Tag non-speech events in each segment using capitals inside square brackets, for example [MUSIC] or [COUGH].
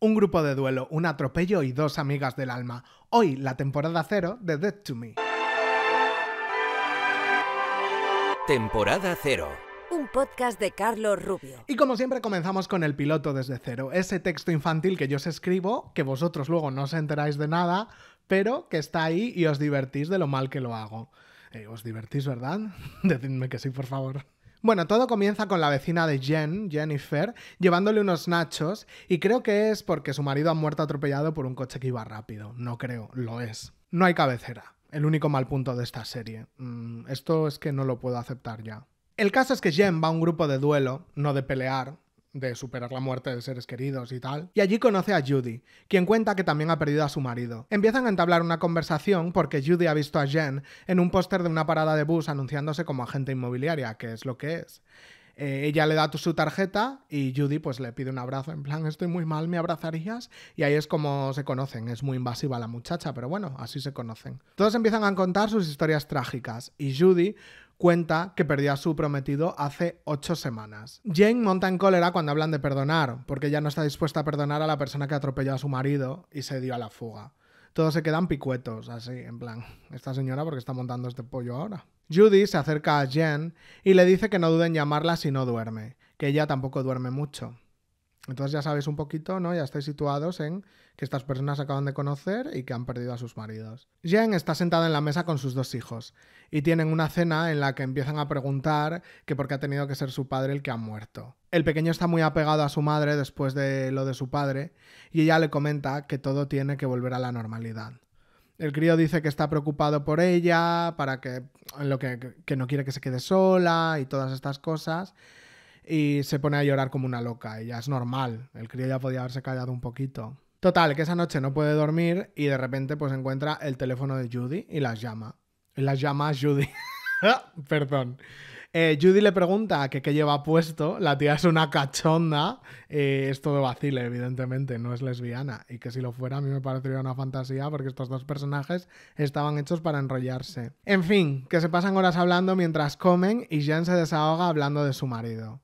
Un grupo de duelo, un atropello y dos amigas del alma. Hoy la temporada cero de Dead to Me. Temporada cero un podcast de Carlos Rubio. Y como siempre comenzamos con el piloto desde cero, ese texto infantil que yo os escribo, que vosotros luego no os enteráis de nada, pero que está ahí y os divertís de lo mal que lo hago. Eh, os divertís, ¿verdad? [LAUGHS] Decidme que sí, por favor. Bueno, todo comienza con la vecina de Jen, Jennifer, llevándole unos nachos y creo que es porque su marido ha muerto atropellado por un coche que iba rápido. No creo, lo es. No hay cabecera, el único mal punto de esta serie. Mm, esto es que no lo puedo aceptar ya. El caso es que Jen va a un grupo de duelo, no de pelear, de superar la muerte de seres queridos y tal. Y allí conoce a Judy, quien cuenta que también ha perdido a su marido. Empiezan a entablar una conversación porque Judy ha visto a Jen en un póster de una parada de bus anunciándose como agente inmobiliaria, que es lo que es. Eh, ella le da su tarjeta y Judy pues le pide un abrazo, en plan, estoy muy mal, ¿me abrazarías? Y ahí es como se conocen, es muy invasiva la muchacha, pero bueno, así se conocen. Todos empiezan a contar sus historias trágicas y Judy cuenta que perdió a su prometido hace ocho semanas. Jane monta en cólera cuando hablan de perdonar, porque ella no está dispuesta a perdonar a la persona que atropelló a su marido y se dio a la fuga. Todos se quedan picuetos, así, en plan, esta señora porque está montando este pollo ahora. Judy se acerca a Jane y le dice que no duden en llamarla si no duerme, que ella tampoco duerme mucho. Entonces ya sabéis un poquito, ¿no? Ya estáis situados en que estas personas acaban de conocer y que han perdido a sus maridos. Jen está sentada en la mesa con sus dos hijos y tienen una cena en la que empiezan a preguntar que por qué ha tenido que ser su padre el que ha muerto. El pequeño está muy apegado a su madre después de lo de su padre y ella le comenta que todo tiene que volver a la normalidad. El crío dice que está preocupado por ella, para que, lo que, que no quiere que se quede sola y todas estas cosas y se pone a llorar como una loca. Y ya es normal, el crío ya podía haberse callado un poquito. Total, que esa noche no puede dormir y de repente pues encuentra el teléfono de Judy y las llama. Y las llama Judy. [LAUGHS] Perdón. Eh, Judy le pregunta que qué lleva puesto, la tía es una cachonda, eh, es todo vacile, evidentemente, no es lesbiana, y que si lo fuera a mí me parecería una fantasía porque estos dos personajes estaban hechos para enrollarse. En fin, que se pasan horas hablando mientras comen y Jen se desahoga hablando de su marido.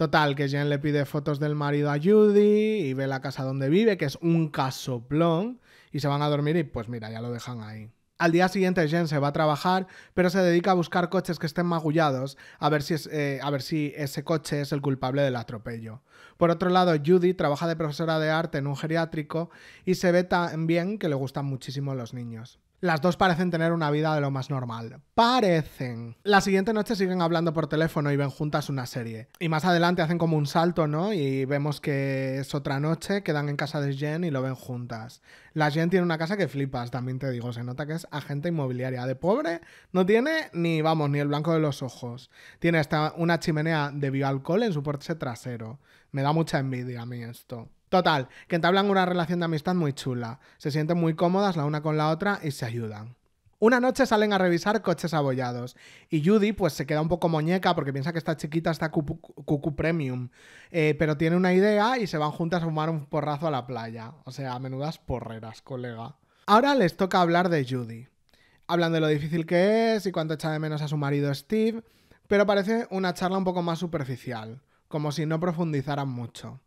Total, que Jen le pide fotos del marido a Judy y ve la casa donde vive, que es un casoplón, y se van a dormir y pues mira, ya lo dejan ahí. Al día siguiente Jen se va a trabajar, pero se dedica a buscar coches que estén magullados a ver, si eh, a ver si, ese coche es el culpable del atropello. Por otro lado, Judy trabaja de profesora de arte en un geriátrico y se ve también que le gustan muchísimo los niños. Las dos parecen tener una vida de lo más normal. Parecen. La siguiente noche siguen hablando por teléfono y ven juntas una serie. Y más adelante hacen como un salto, ¿no? Y vemos que es otra noche, quedan en casa de Jen y lo ven juntas. La Jen tiene una casa que flipas, también te digo, se nota que es agente inmobiliaria. De pobre no tiene ni, vamos, ni el blanco de los ojos. Tiene hasta una chimenea de bioalcohol en su porche trasero. Me da mucha envidia a mí esto. Total, que entablan una relación de amistad muy chula. Se sienten muy cómodas la una con la otra y se ayudan. Una noche salen a revisar coches abollados y Judy pues se queda un poco muñeca porque piensa que esta chiquita está cucu premium, eh, pero tiene una idea y se van juntas a fumar un porrazo a la playa. O sea, a menudas porreras, colega. Ahora les toca hablar de Judy. Hablan de lo difícil que es y cuánto echa de menos a su marido Steve, pero parece una charla un poco más superficial, como si no profundizaran mucho.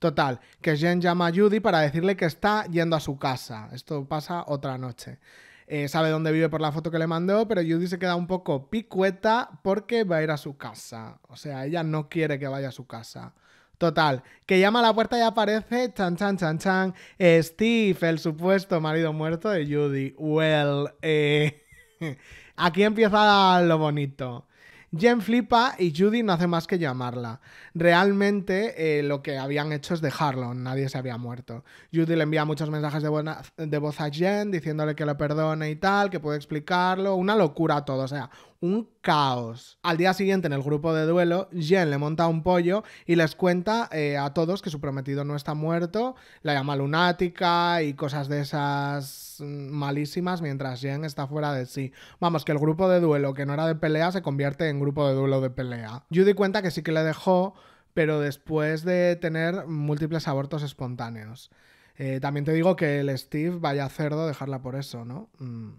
Total, que Jen llama a Judy para decirle que está yendo a su casa. Esto pasa otra noche. Eh, sabe dónde vive por la foto que le mandó, pero Judy se queda un poco picueta porque va a ir a su casa. O sea, ella no quiere que vaya a su casa. Total, que llama a la puerta y aparece, chan, chan, chan, chan, eh, Steve, el supuesto marido muerto de Judy. Well, eh, [LAUGHS] aquí empieza lo bonito. Jen flipa y Judy no hace más que llamarla. Realmente eh, lo que habían hecho es dejarlo, nadie se había muerto. Judy le envía muchos mensajes de, de voz a Jen diciéndole que lo perdone y tal, que puede explicarlo. Una locura todo, o sea, un caos. Al día siguiente en el grupo de duelo, Jen le monta un pollo y les cuenta eh, a todos que su prometido no está muerto, la llama lunática y cosas de esas mm, malísimas mientras Jen está fuera de sí. Vamos, que el grupo de duelo que no era de pelea se convierte en grupo de duelo de pelea. Judy cuenta que sí que le dejó, pero después de tener múltiples abortos espontáneos. Eh, también te digo que el Steve vaya cerdo dejarla por eso, ¿no? Mm.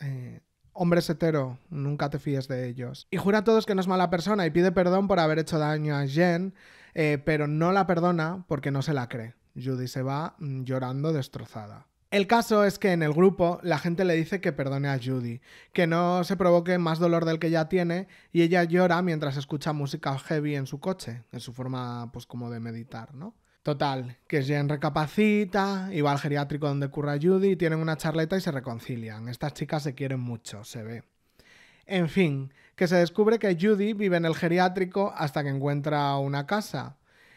Eh, Hombre hetero, nunca te fíes de ellos. Y jura a todos que no es mala persona y pide perdón por haber hecho daño a Jen, eh, pero no la perdona porque no se la cree. Judy se va mm, llorando destrozada. El caso es que en el grupo la gente le dice que perdone a Judy, que no se provoque más dolor del que ya tiene y ella llora mientras escucha música heavy en su coche, en su forma pues como de meditar, ¿no? Total, que Jen recapacita y va al geriátrico donde curra Judy, y tienen una charleta y se reconcilian. Estas chicas se quieren mucho, se ve. En fin, que se descubre que Judy vive en el geriátrico hasta que encuentra una casa.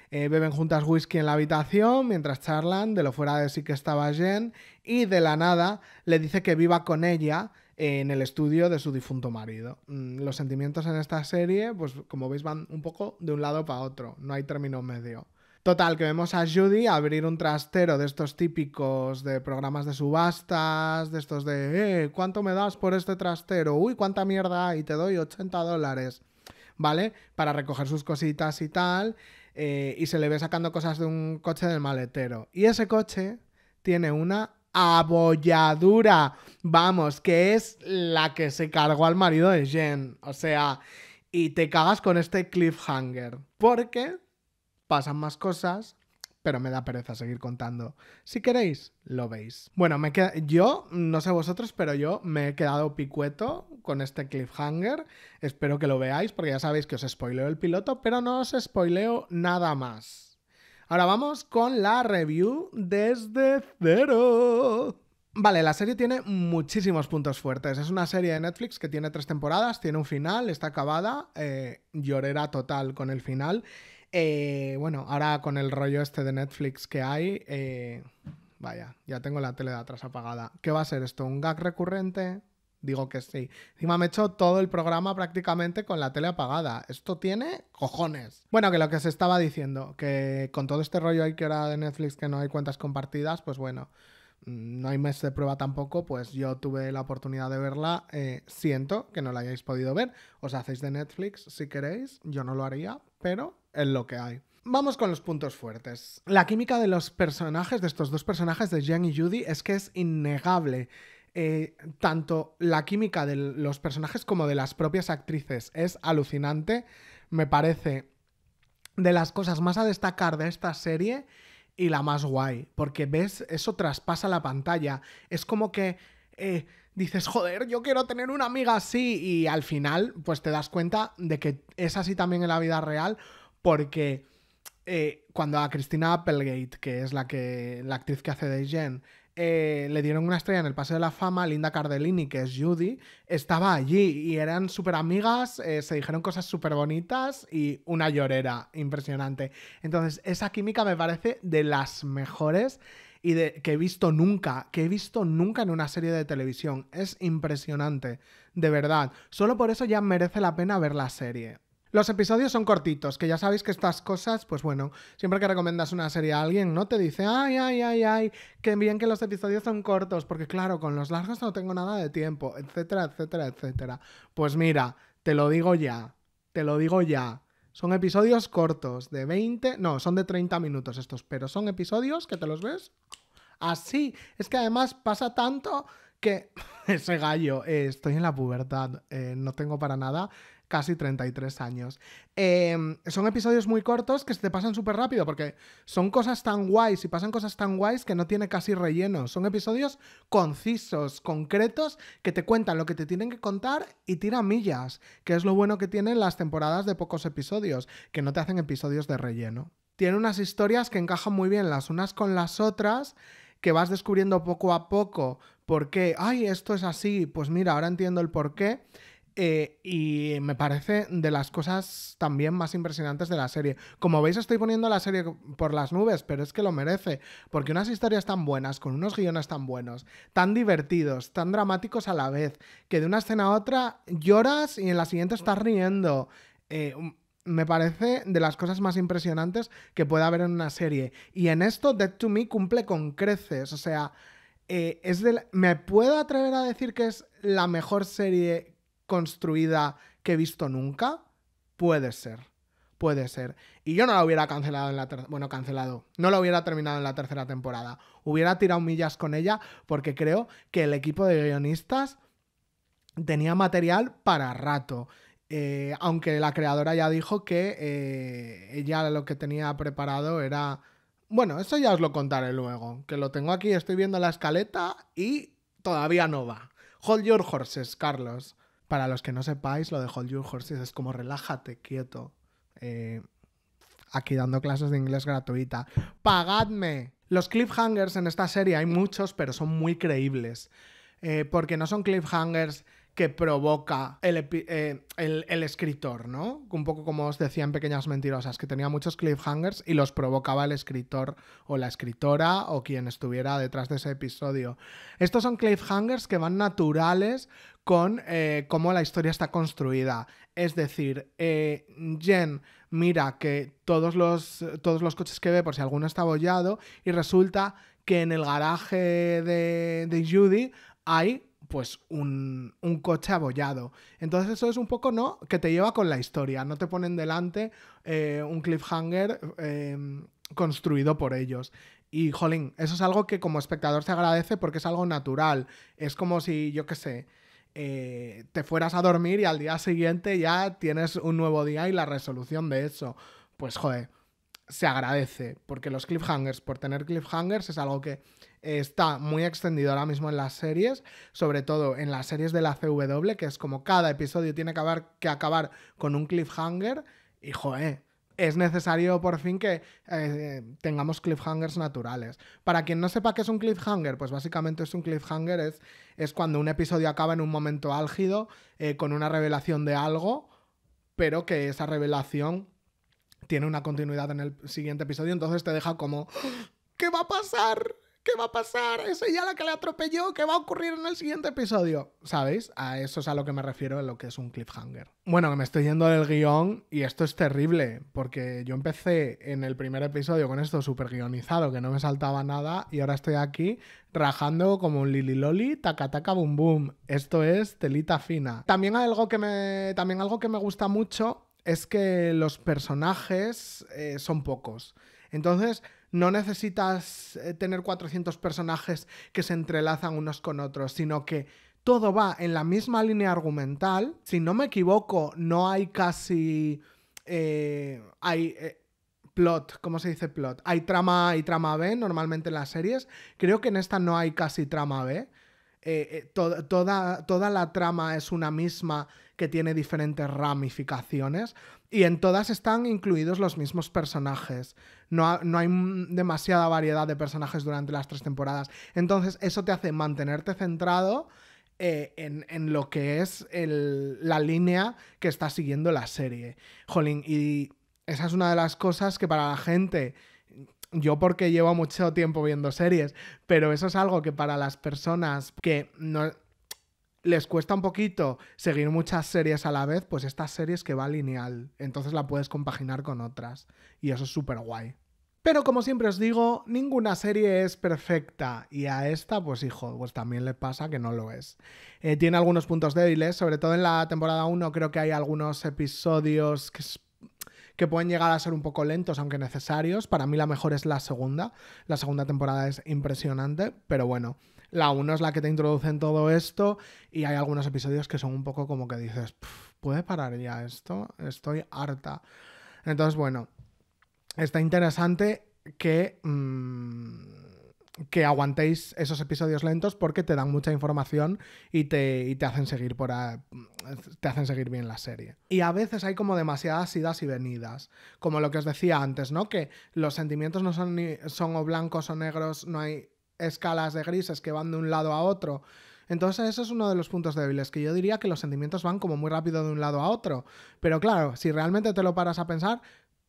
Eh, beben juntas whisky en la habitación mientras charlan de lo fuera de sí que estaba Jen y de la nada le dice que viva con ella en el estudio de su difunto marido. Mm, los sentimientos en esta serie, pues como veis, van un poco de un lado para otro, no hay término medio. Total, que vemos a Judy abrir un trastero de estos típicos de programas de subastas, de estos de, eh, ¿cuánto me das por este trastero? Uy, ¿cuánta mierda hay? Te doy 80 dólares, ¿vale? Para recoger sus cositas y tal, eh, y se le ve sacando cosas de un coche del maletero. Y ese coche tiene una abolladura, vamos, que es la que se cargó al marido de Jen, o sea, y te cagas con este cliffhanger, porque pasan más cosas, pero me da pereza seguir contando. Si queréis, lo veis. Bueno, me queda... yo, no sé vosotros, pero yo me he quedado picueto con este cliffhanger. Espero que lo veáis, porque ya sabéis que os spoileo el piloto, pero no os spoileo nada más. Ahora vamos con la review desde cero. Vale, la serie tiene muchísimos puntos fuertes. Es una serie de Netflix que tiene tres temporadas, tiene un final, está acabada, eh, llorera total con el final eh, bueno, ahora con el rollo este de Netflix que hay, eh, vaya, ya tengo la tele de atrás apagada. ¿Qué va a ser esto? ¿Un gag recurrente? Digo que sí. Encima me he hecho todo el programa prácticamente con la tele apagada. Esto tiene cojones. Bueno, que lo que se estaba diciendo, que con todo este rollo hay que era de Netflix que no hay cuentas compartidas, pues bueno, mm, no hay mes de prueba tampoco, pues yo tuve la oportunidad de verla. Eh, siento que no la hayáis podido ver. Os hacéis de Netflix si queréis, yo no lo haría, pero en lo que hay. Vamos con los puntos fuertes. La química de los personajes, de estos dos personajes, de Jen y Judy, es que es innegable. Eh, tanto la química de los personajes como de las propias actrices es alucinante. Me parece de las cosas más a destacar de esta serie y la más guay, porque ves, eso traspasa la pantalla. Es como que eh, dices, joder, yo quiero tener una amiga así y al final pues te das cuenta de que es así también en la vida real porque eh, cuando a Cristina Applegate, que es la, que, la actriz que hace de Jen, eh, le dieron una estrella en el Paseo de la Fama, Linda Cardellini, que es Judy, estaba allí y eran súper amigas, eh, se dijeron cosas súper bonitas y una llorera impresionante. Entonces, esa química me parece de las mejores y de, que he visto nunca, que he visto nunca en una serie de televisión. Es impresionante, de verdad. Solo por eso ya merece la pena ver la serie. Los episodios son cortitos, que ya sabéis que estas cosas, pues bueno, siempre que recomiendas una serie a alguien, ¿no? Te dice, ay, ay, ay, ay, qué bien que los episodios son cortos, porque claro, con los largos no tengo nada de tiempo, etcétera, etcétera, etcétera. Pues mira, te lo digo ya, te lo digo ya. Son episodios cortos, de 20, no, son de 30 minutos estos, pero son episodios que te los ves así. Es que además pasa tanto que [LAUGHS] ese gallo, eh, estoy en la pubertad, eh, no tengo para nada casi 33 años. Em, son episodios muy cortos que se te pasan súper rápido porque son cosas tan guays y pasan cosas tan guays que no tiene casi relleno. Son episodios concisos, concretos, que te cuentan lo que te tienen que contar y tira millas, que es lo bueno que tienen las temporadas de pocos episodios, que no te hacen episodios de relleno. Tiene unas historias que encajan muy bien las unas con las otras que vas descubriendo poco a poco por qué, ay, esto es así, pues mira, ahora entiendo el por qué. Eh, y me parece de las cosas también más impresionantes de la serie. Como veis, estoy poniendo la serie por las nubes, pero es que lo merece, porque unas historias tan buenas, con unos guiones tan buenos, tan divertidos, tan dramáticos a la vez, que de una escena a otra lloras y en la siguiente estás riendo. Eh, me parece de las cosas más impresionantes que pueda haber en una serie. Y en esto, Dead to Me cumple con creces. O sea, eh, es de me puedo atrever a decir que es la mejor serie construida que he visto nunca? Puede ser. Puede ser. Y yo no la hubiera cancelado en la tercera. Bueno, cancelado. No la hubiera terminado en la tercera temporada. Hubiera tirado millas con ella porque creo que el equipo de guionistas tenía material para rato. Eh, aunque la creadora ya dijo que eh, ella lo que tenía preparado era. Bueno, eso ya os lo contaré luego. Que lo tengo aquí, estoy viendo la escaleta y todavía no va. Hold your horses, Carlos. Para los que no sepáis, lo de Hold Your Horses es como relájate, quieto. Eh, aquí dando clases de inglés gratuita. ¡Pagadme! Los cliffhangers en esta serie hay muchos, pero son muy creíbles. Eh, porque no son cliffhangers que provoca eh, el, escritor, ¿no? Un poco como os decía en Pequeñas Mentirosas, que tenía muchos cliffhangers y los provocaba el escritor o la escritora o quien estuviera detrás de ese episodio. Estos son cliffhangers que van naturales con eh, cómo la historia está construida. Es decir, eh, Jen mira que todos los, todos los coches que ve, por si alguno está bollado, y resulta que en el garaje de, de Judy hay pues un, coche abollado. Entonces eso es un poco, ¿no? Que te lleva con la historia, no te ponen delante eh, un cliffhanger em, construido por ellos. Y, jolín, eso es algo que como espectador se agradece porque es algo natural. Es como si, yo qué sé, eh, te fueras a dormir y al día siguiente ya tienes un nuevo día y la resolución de eso. Pues, joder, se agradece, porque los cliffhangers, por tener cliffhangers, es algo que eh, está muy extendido ahora mismo en las series, sobre todo en las series de la CW, que es como cada episodio tiene que acabar, que acabar con un cliffhanger, y joder, es necesario por fin que eh, tengamos cliffhangers naturales. Para quien no sepa qué es un cliffhanger, pues básicamente es un cliffhanger, es, es cuando un episodio acaba en un momento álgido, eh, con una revelación de algo, pero que esa revelación tiene una continuidad en el siguiente episodio, entonces te deja como, ¿qué va a pasar? ¿Qué va a pasar? ¿Es ella la que le atropelló? ¿Qué va a ocurrir en el siguiente episodio? ¿Sabéis? A eso es a lo que me refiero en lo que es un cliffhanger. Bueno, me estoy yendo del guión y esto es terrible, porque yo empecé en el primer episodio con esto súper guionizado, que no me saltaba nada, y ahora estoy aquí rajando como un loli taca taca bum bum. Esto es telita fina. También algo que me, también algo que me gusta mucho es que los personajes eh, son pocos. Entonces, no necesitas eh, tener 400 personajes que se entrelazan unos con otros, sino que todo va en la misma línea argumental. Si no me equivoco, no hay casi... Eh, hay plot, ¿cómo se dice plot? Hay trama A y trama B normalmente en las series. Creo que en esta no hay casi trama B. toda, toda la trama es una misma que tiene diferentes ramificaciones y en todas están incluidos los mismos personajes. No, hay demasiada variedad de personajes durante las tres temporadas. Entonces eso te hace mantenerte centrado eh, en, lo que es la línea que está siguiendo la serie. Jolín, y esa es una de las cosas que para la gente yo porque llevo mucho tiempo viendo series, pero eso es algo que para las personas que no, les cuesta un poquito seguir muchas series a la vez, pues serie series que va lineal. Entonces la puedes compaginar con otras. Y eso es súper guay. Pero como siempre os digo, ninguna serie es perfecta y a esta, pues hijo, pues también le pasa que no lo es. Eh, tiene algunos puntos débiles, sobre todo en la temporada 1 creo que hay algunos episodios que, que pueden llegar a ser un poco lentos, aunque necesarios. Para mí la mejor es la segunda. La segunda temporada es impresionante, pero bueno, la 1 es la que te introduce en todo esto y hay algunos episodios que son un poco como que dices, ¿puede parar ya esto? Estoy harta. Entonces, bueno, está interesante que... Mm, que aguantéis esos episodios lentos porque te dan mucha información y te, te hacen seguir por te hacen seguir bien la serie. Y a veces hay como demasiadas idas y venidas, como lo que os decía antes, ¿no? Que los sentimientos no son ni, son o blancos o negros, no hay escalas de grises que van de un lado a otro. Entonces eso es uno de los puntos débiles, que yo diría que los sentimientos van como muy rápido de un lado a otro. Pero claro, si realmente te lo paras a pensar,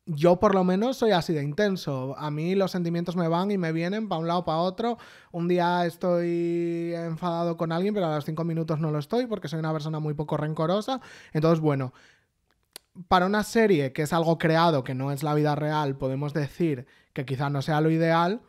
yo por lo menos soy así de intenso. A mí los sentimientos me van y me vienen para un lado, para otro. Un día estoy enfadado con alguien, pero a los cinco minutos no lo estoy porque soy una persona muy poco rencorosa. Entonces, bueno, para una serie que es algo creado, que no es la vida real, podemos decir que quizás no sea lo ideal,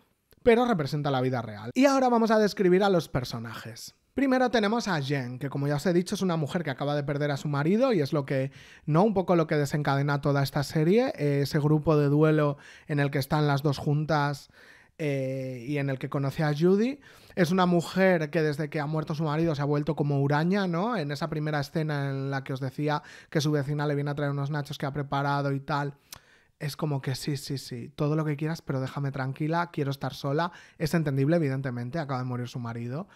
pero representa la vida real. Y ahora vamos a describir a los personajes. Primero tenemos a Jen, que como ya os he dicho es una mujer que acaba de perder a su marido y es lo que, ¿no? Un poco lo que desencadena toda esta serie, eh, ese grupo de duelo en el que están las dos juntas eh, y en el que conoce a Judy. Es una mujer que desde que ha muerto su marido se ha vuelto como uraña, ¿no? En esa primera escena en la que os decía que su vecina le viene a traer unos nachos que ha preparado y tal es como que sí, sí, sí, todo lo que quieras, pero déjame tranquila, quiero estar sola. Es entendible, evidentemente, acaba de morir su marido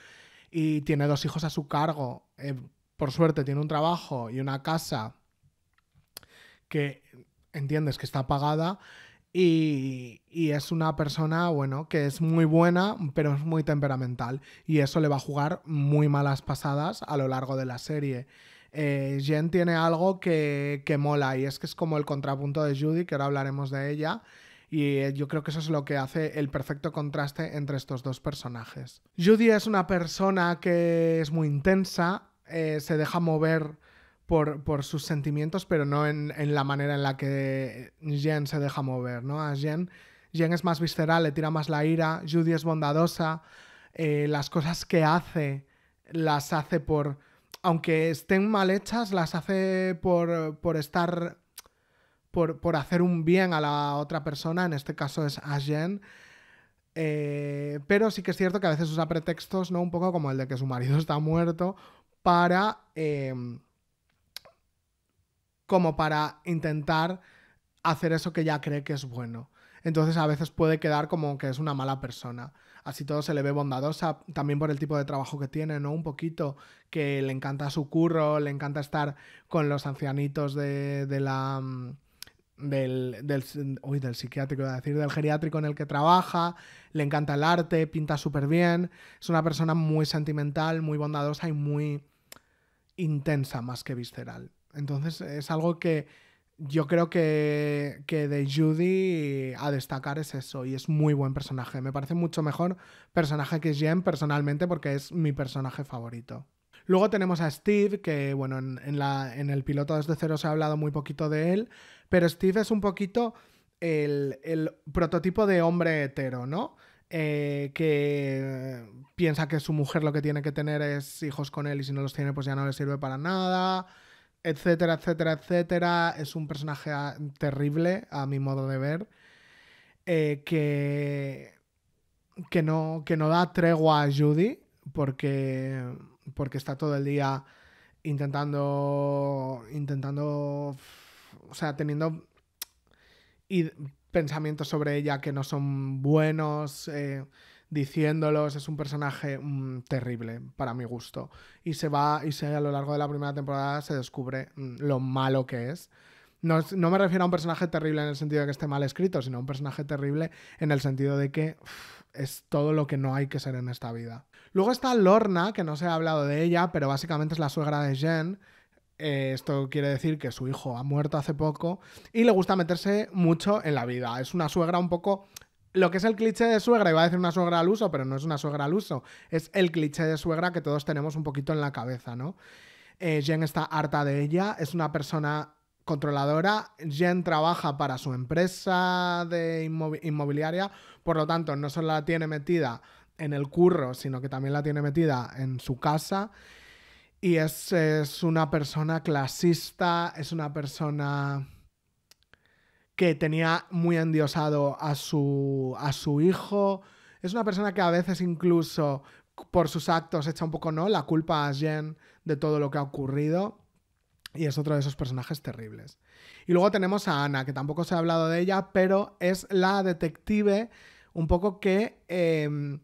y tiene dos hijos a su cargo. Eh, por suerte tiene un trabajo y una casa que entiendes que está pagada y, y, es una persona, bueno, que es muy buena, pero es muy temperamental y eso le va a jugar muy malas pasadas a lo largo de la serie. Eh, Jen tiene algo que, mola y es que es como el contrapunto de Judy, que ahora hablaremos de ella. Y eh, yo creo que eso es lo que hace el perfecto contraste entre estos dos personajes. Judy es una persona que es muy intensa, eh, se deja mover por, sus sentimientos, pero no en, la manera en la que Jen se deja mover, ¿no? A Jen, Jen es más visceral, le tira más la ira, Judy es bondadosa, las cosas que hace las hace por aunque estén mal hechas, las hace por, estar. Por, hacer un bien a la otra persona, en este caso es a Jen. Eh, pero sí que es cierto que a veces usa pretextos, ¿no? Un poco como el de que su marido [LAUGHS] está muerto, para. Em, como para intentar hacer eso que ya cree que es bueno. Entonces a veces puede quedar como que es una mala persona así todo se le ve bondadosa, también por el tipo de trabajo que tiene, ¿no? Un poquito, que le encanta su curro, le encanta estar con los ancianitos de, la... Mm, del, del, del psiquiátrico, decir, del geriátrico en el que trabaja, le encanta el arte, pinta súper bien, es una persona muy sentimental, muy bondadosa y muy intensa más que visceral. Entonces es algo que yo creo que, de Judy a destacar es eso, y es muy buen personaje. Me parece mucho mejor personaje que Jen personalmente porque es mi personaje favorito. Luego tenemos a Steve, que bueno, en, la, en el piloto desde cero se ha hablado muy poquito de él, pero Steve es un poquito el, prototipo de hombre hetero, ¿no? Eh, que piensa que su mujer lo que tiene que tener es hijos con él y si no los tiene pues ya no le sirve para nada etcétera, etcétera, etcétera. Es un personaje ah, terrible, a mi modo de ver, eh, que, que, no, que no da tregua a Judy porque, porque está todo el día intentando, intentando, o sea, teniendo pensamientos sobre ella que no son buenos. Eh, diciéndolos. Es un personaje mm, terrible, para mi gusto. Y se va, y se, a lo largo de la primera temporada se descubre mm, lo malo que es. No, me refiero a un personaje terrible en el sentido de que esté mal escrito, sino a un personaje terrible en el sentido de que es todo lo que no hay que ser en esta vida. Luego está Lorna, que no se ha hablado de ella, pero básicamente es la suegra de Jen. Eh, esto quiere decir que su hijo ha muerto hace poco y le gusta meterse mucho en la vida. Es una suegra un poco lo que es el cliché de suegra, iba a decir una suegra al uso, pero no es una suegra al uso, es el cliché de suegra que todos tenemos un poquito en la cabeza, ¿no? Eh, Jen está harta de ella, es una persona controladora, Jen trabaja para su empresa de inmobiliaria, por lo tanto no solo la tiene metida en el curro, sino que también la tiene metida en su casa. Y es, es una persona clasista, es una persona que tenía muy endiosado a su, a su hijo. Es una persona que a veces incluso por sus actos echa un poco no la culpa a Jen de todo lo que ha ocurrido. Y es otro de esos personajes terribles. Y luego tenemos a Ana, que tampoco se ha hablado de ella, pero es la detective un poco que em,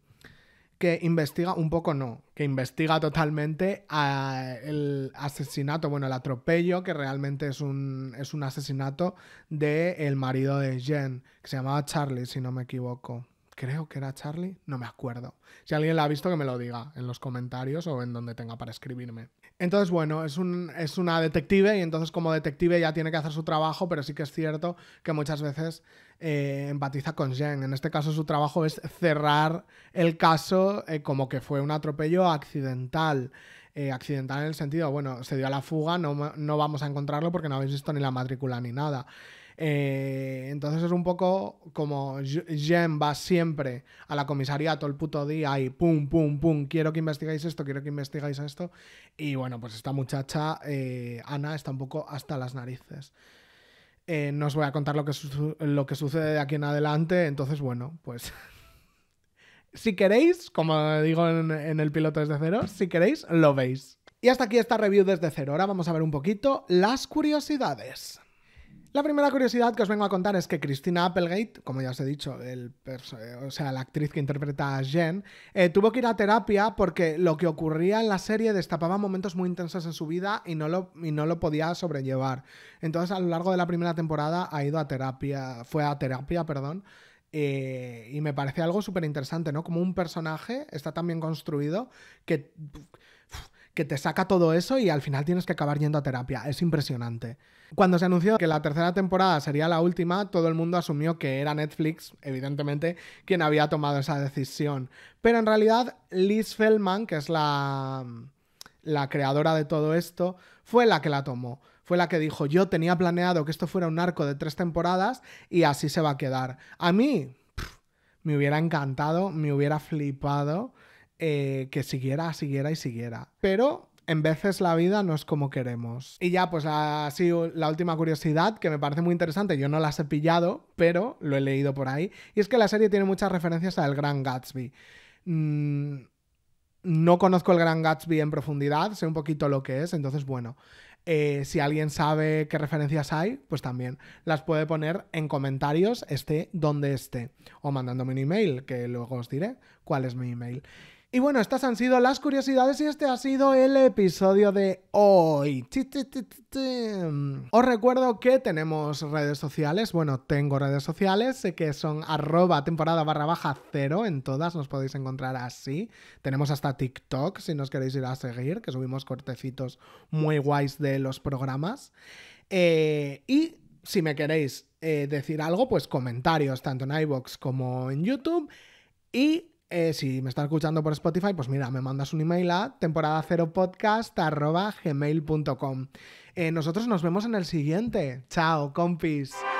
que investiga, un poco no, que investiga totalmente a el asesinato, bueno, el atropello, que realmente es un, es un asesinato del el marido de Jen, que se llamaba Charlie, si no me equivoco. Creo que era Charlie, no me acuerdo. Si alguien la ha visto, que me lo diga en los comentarios o en donde tenga para escribirme. Entonces, bueno, es, un, es una detective y entonces como detective ya tiene que hacer su trabajo, pero sí que es cierto que muchas veces eh, empatiza con Jen. En este caso su trabajo es cerrar el caso eh, como que fue un atropello accidental. Eh, accidental en el sentido, bueno, se dio a la fuga, no, no vamos a encontrarlo porque no habéis visto ni la matrícula ni nada. Eh, entonces es un poco como Jen va siempre a la comisaría todo el puto día y pum, pum, pum, quiero que investigáis esto, quiero que investigáis esto. Y bueno, pues esta muchacha, eh, Ana, está un poco hasta las narices. Eh, no os voy a contar lo que, lo que sucede de aquí en adelante, entonces bueno, pues [LAUGHS] si queréis, como digo en, en, el piloto desde cero, si queréis, lo veis. Y hasta aquí esta review desde cero. Ahora vamos a ver un poquito las curiosidades. La primera curiosidad que os vengo a contar es que Christina Applegate, como ya os he dicho, eh, o sea, la actriz que interpreta a Jen, eh, tuvo que ir a terapia porque lo que ocurría en la serie destapaba momentos muy intensos en su vida y no, lo, podía sobrellevar. Entonces, a lo largo de la primera temporada ha ido a terapia, fue a terapia, perdón, eh, y me parece algo súper interesante, ¿no? Como un personaje está tan bien construido que que te saca todo eso y al final tienes que acabar yendo a terapia. Es impresionante. Cuando se anunció que la tercera temporada sería la última, todo el mundo asumió que era Netflix, evidentemente, quien había tomado esa decisión. Pero en realidad, Liz Feldman, que es la, la creadora de todo esto, fue la que la tomó. Fue la que dijo, yo tenía planeado que esto fuera un arco de tres temporadas y así se va a quedar. A mí, me hubiera encantado, me hubiera flipado eh, que siguiera, siguiera y siguiera. Pero en veces la vida no es como queremos. Y ya, pues así la última curiosidad que me parece muy interesante, yo no las he pillado, pero lo he leído por ahí, y es que la serie tiene muchas referencias al Gran Gatsby. Mm, no conozco el Gran Gatsby en profundidad, sé un poquito lo que es, entonces bueno. Eh, si alguien sabe qué referencias hay, pues también las puede poner en comentarios, esté donde esté, o mandándome un email, que luego os diré cuál es mi email. Y bueno, estas han sido las curiosidades y este ha sido el episodio de hoy. Os recuerdo que tenemos redes sociales. Bueno, tengo redes sociales que son arroba temporada barra baja cero. En todas nos podéis encontrar así. Tenemos hasta TikTok si nos queréis ir a seguir, que subimos cortecitos muy guays de los programas. Eh, y si me queréis eh, decir algo, pues comentarios tanto en iBox como en YouTube. Y eh, si me estás escuchando por Spotify, pues mira, me mandas un email a temporada cero gmail.com. Eh, nosotros nos vemos en el siguiente. Chao, compis.